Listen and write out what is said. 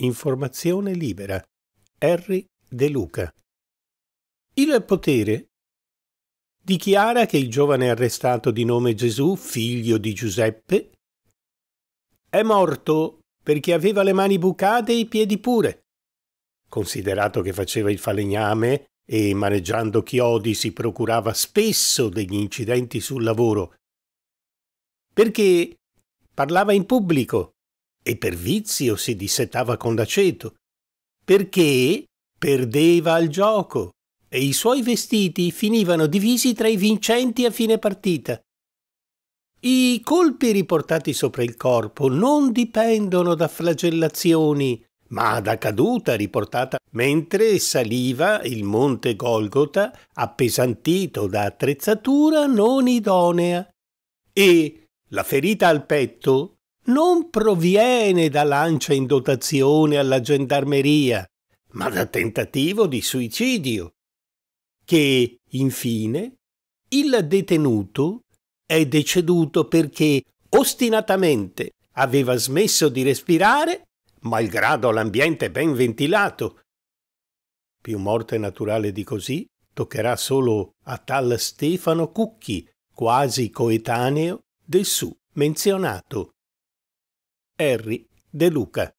Informazione libera. Harry De Luca. Il potere dichiara che il giovane arrestato di nome Gesù, figlio di Giuseppe, è morto perché aveva le mani bucate e i piedi pure. Considerato che faceva il falegname e maneggiando chiodi si procurava spesso degli incidenti sul lavoro, perché parlava in pubblico e per vizio si dissetava con l'aceto, perché perdeva al gioco e i suoi vestiti finivano divisi tra i vincenti a fine partita. I colpi riportati sopra il corpo non dipendono da flagellazioni, ma da caduta riportata mentre saliva il monte Golgota appesantito da attrezzatura non idonea e la ferita al petto non proviene da lancia in dotazione alla gendarmeria, ma da tentativo di suicidio, che, infine, il detenuto è deceduto perché ostinatamente aveva smesso di respirare, malgrado l'ambiente ben ventilato. Più morte naturale di così toccherà solo a tal Stefano Cucchi, quasi coetaneo del su menzionato. Harry De Luca.